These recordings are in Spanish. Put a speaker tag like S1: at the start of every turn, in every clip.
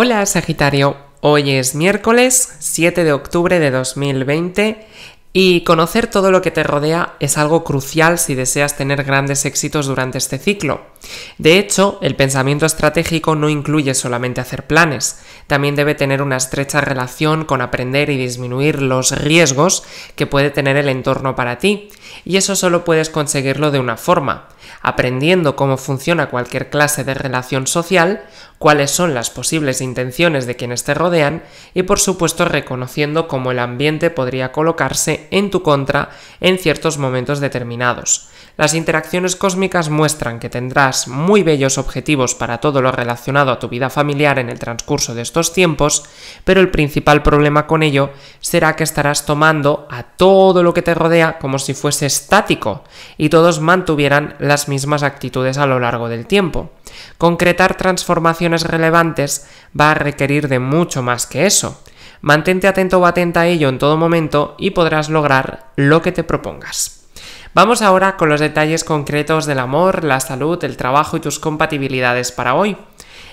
S1: Hola Sagitario, hoy es miércoles 7 de octubre de 2020 y conocer todo lo que te rodea es algo crucial si deseas tener grandes éxitos durante este ciclo. De hecho, el pensamiento estratégico no incluye solamente hacer planes, también debe tener una estrecha relación con aprender y disminuir los riesgos que puede tener el entorno para ti, y eso solo puedes conseguirlo de una forma aprendiendo cómo funciona cualquier clase de relación social, cuáles son las posibles intenciones de quienes te rodean y por supuesto reconociendo cómo el ambiente podría colocarse en tu contra en ciertos momentos determinados, las interacciones cósmicas muestran que tendrás muy bellos objetivos para todo lo relacionado a tu vida familiar en el transcurso de estos tiempos, pero el principal problema con ello será que estarás tomando a todo lo que te rodea como si fuese estático y todos mantuvieran las mismas actitudes a lo largo del tiempo. Concretar transformaciones relevantes va a requerir de mucho más que eso. Mantente atento o atenta a ello en todo momento y podrás lograr lo que te propongas. Vamos ahora con los detalles concretos del amor, la salud, el trabajo y tus compatibilidades para hoy.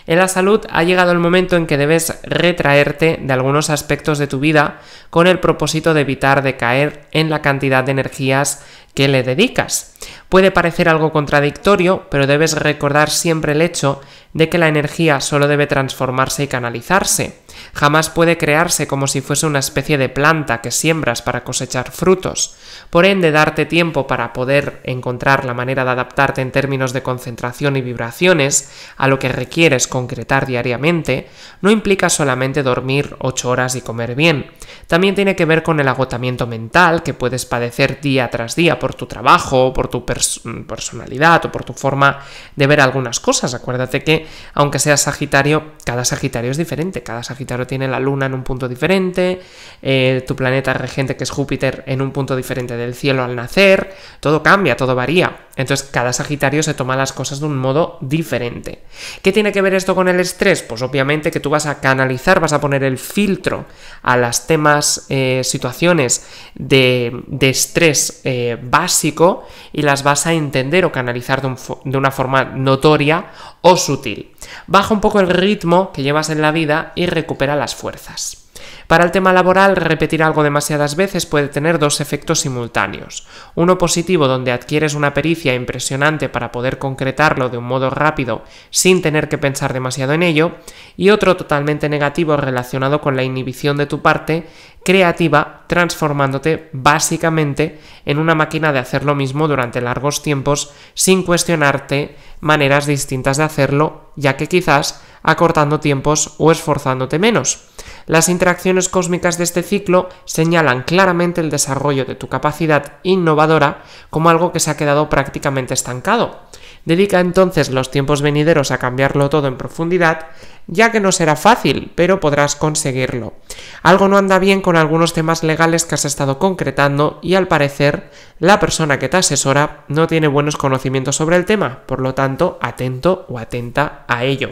S1: En la salud ha llegado el momento en que debes retraerte de algunos aspectos de tu vida con el propósito de evitar decaer en la cantidad de energías que le dedicas. Puede parecer algo contradictorio, pero debes recordar siempre el hecho de que la energía solo debe transformarse y canalizarse. Jamás puede crearse como si fuese una especie de planta que siembras para cosechar frutos. Por ende, darte tiempo para poder encontrar la manera de adaptarte en términos de concentración y vibraciones a lo que requieres concretar diariamente, no implica solamente dormir 8 horas y comer bien. También tiene que ver con el agotamiento mental que puedes padecer día tras día por tu trabajo, por tu personalidad o por tu forma de ver algunas cosas. Acuérdate que, aunque seas Sagitario, cada Sagitario es diferente, cada pero tiene la Luna en un punto diferente, eh, tu planeta regente que es Júpiter en un punto diferente del cielo al nacer, todo cambia, todo varía. Entonces cada Sagitario se toma las cosas de un modo diferente. ¿Qué tiene que ver esto con el estrés? Pues obviamente que tú vas a canalizar, vas a poner el filtro a las temas, eh, situaciones de, estrés eh, básico y las vas a entender o canalizar de, de una forma notoria o sutil. Baja un poco el ritmo que llevas en la vida y recupera a las fuerzas. Para el tema laboral, repetir algo demasiadas veces puede tener dos efectos simultáneos. Uno positivo donde adquieres una pericia impresionante para poder concretarlo de un modo rápido sin tener que pensar demasiado en ello, y otro totalmente negativo relacionado con la inhibición de tu parte creativa transformándote básicamente en una máquina de hacer lo mismo durante largos tiempos sin cuestionarte maneras distintas de hacerlo, ya que quizás acortando tiempos o esforzándote menos. Las interacciones cósmicas de este ciclo señalan claramente el desarrollo de tu capacidad innovadora como algo que se ha quedado prácticamente estancado. Dedica entonces los tiempos venideros a cambiarlo todo en profundidad, ya que no será fácil, pero podrás conseguirlo. Algo no anda bien con algunos temas legales que has estado concretando y al parecer la persona que te asesora no tiene buenos conocimientos sobre el tema, por lo tanto, atento o atenta a ello.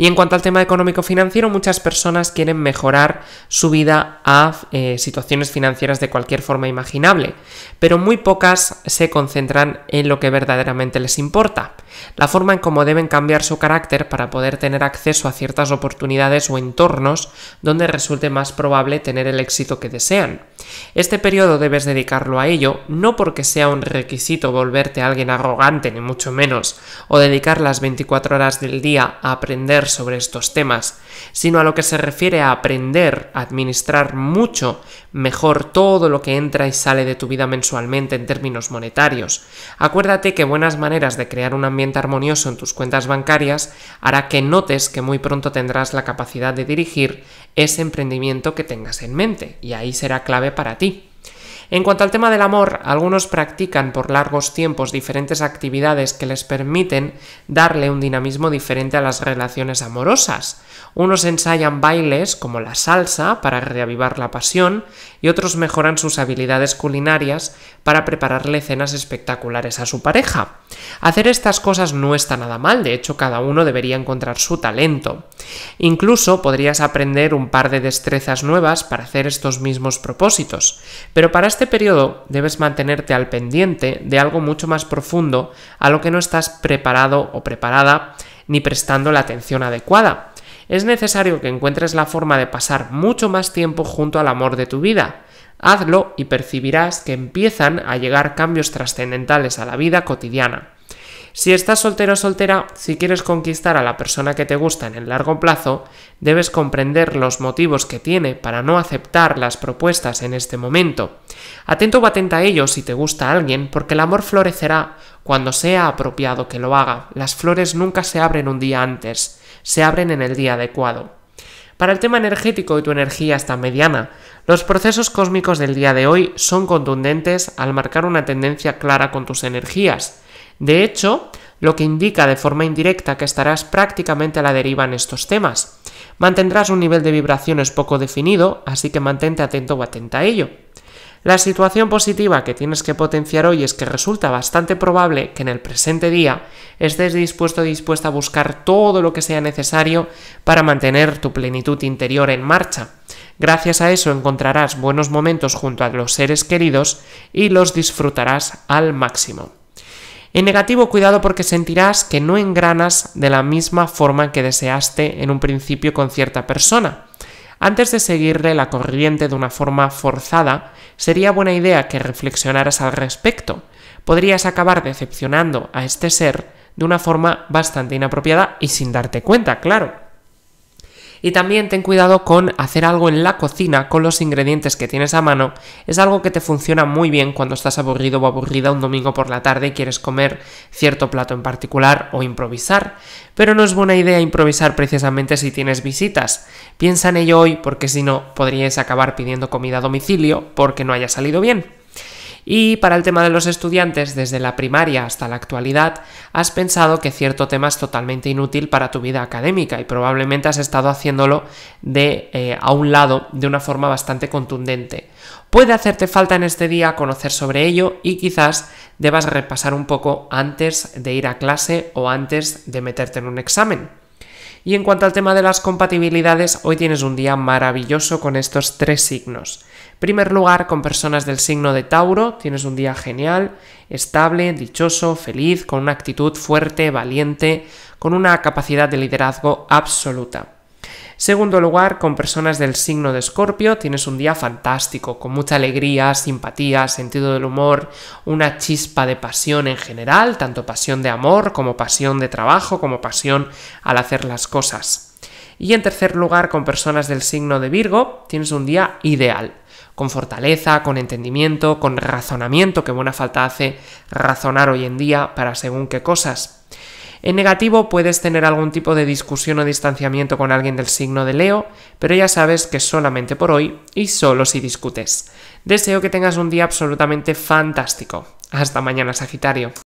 S1: Y en cuanto al tema económico-financiero, muchas personas quieren mejorar su vida a eh, situaciones financieras de cualquier forma imaginable, pero muy pocas se concentran en lo que verdaderamente les importa, la forma en cómo deben cambiar su carácter para poder tener acceso a ciertas oportunidades o entornos donde resulte más probable tener el éxito que desean. Este periodo debes dedicarlo a ello, no porque sea un requisito volverte a alguien arrogante, ni mucho menos, o dedicar las 24 horas del día a aprender sobre estos temas, sino a lo que se refiere a aprender, a administrar mucho mejor todo lo que entra y sale de tu vida mensualmente en términos monetarios. Acuérdate que buenas maneras de crear un ambiente armonioso en tus cuentas bancarias hará que notes que muy pronto tendrás la capacidad de dirigir ese emprendimiento que tengas en mente, y ahí será clave para ti. En cuanto al tema del amor, algunos practican por largos tiempos diferentes actividades que les permiten darle un dinamismo diferente a las relaciones amorosas. Unos ensayan bailes como la salsa para reavivar la pasión y otros mejoran sus habilidades culinarias para prepararle cenas espectaculares a su pareja. Hacer estas cosas no está nada mal, de hecho cada uno debería encontrar su talento. Incluso podrías aprender un par de destrezas nuevas para hacer estos mismos propósitos, pero para este este periodo debes mantenerte al pendiente de algo mucho más profundo a lo que no estás preparado o preparada ni prestando la atención adecuada. Es necesario que encuentres la forma de pasar mucho más tiempo junto al amor de tu vida. Hazlo y percibirás que empiezan a llegar cambios trascendentales a la vida cotidiana. Si estás soltero o soltera, si quieres conquistar a la persona que te gusta en el largo plazo, debes comprender los motivos que tiene para no aceptar las propuestas en este momento. Atento o atenta a ello si te gusta alguien, porque el amor florecerá cuando sea apropiado que lo haga. Las flores nunca se abren un día antes, se abren en el día adecuado. Para el tema energético y tu energía está mediana, los procesos cósmicos del día de hoy son contundentes al marcar una tendencia clara con tus energías. De hecho, lo que indica de forma indirecta que estarás prácticamente a la deriva en estos temas. Mantendrás un nivel de vibraciones poco definido, así que mantente atento o atenta a ello. La situación positiva que tienes que potenciar hoy es que resulta bastante probable que en el presente día estés dispuesto o dispuesta a buscar todo lo que sea necesario para mantener tu plenitud interior en marcha. Gracias a eso encontrarás buenos momentos junto a los seres queridos y los disfrutarás al máximo. En negativo, cuidado porque sentirás que no engranas de la misma forma que deseaste en un principio con cierta persona. Antes de seguirle la corriente de una forma forzada, sería buena idea que reflexionaras al respecto. Podrías acabar decepcionando a este ser de una forma bastante inapropiada y sin darte cuenta, claro. Y también ten cuidado con hacer algo en la cocina con los ingredientes que tienes a mano. Es algo que te funciona muy bien cuando estás aburrido o aburrida un domingo por la tarde y quieres comer cierto plato en particular o improvisar. Pero no es buena idea improvisar precisamente si tienes visitas. Piensa en ello hoy porque si no podrías acabar pidiendo comida a domicilio porque no haya salido bien. Y para el tema de los estudiantes desde la primaria hasta la actualidad, has pensado que cierto tema es totalmente inútil para tu vida académica y probablemente has estado haciéndolo de eh, a un lado de una forma bastante contundente. Puede hacerte falta en este día conocer sobre ello y quizás debas repasar un poco antes de ir a clase o antes de meterte en un examen. Y en cuanto al tema de las compatibilidades, hoy tienes un día maravilloso con estos tres signos. En primer lugar, con personas del signo de Tauro, tienes un día genial, estable, dichoso, feliz, con una actitud fuerte, valiente, con una capacidad de liderazgo absoluta. Segundo lugar, con personas del signo de Escorpio tienes un día fantástico, con mucha alegría, simpatía, sentido del humor, una chispa de pasión en general, tanto pasión de amor como pasión de trabajo, como pasión al hacer las cosas. Y en tercer lugar, con personas del signo de Virgo, tienes un día ideal con fortaleza, con entendimiento, con razonamiento, que buena falta hace razonar hoy en día para según qué cosas. En negativo puedes tener algún tipo de discusión o distanciamiento con alguien del signo de Leo, pero ya sabes que solamente por hoy y solo si discutes. Deseo que tengas un día absolutamente fantástico. Hasta mañana, Sagitario.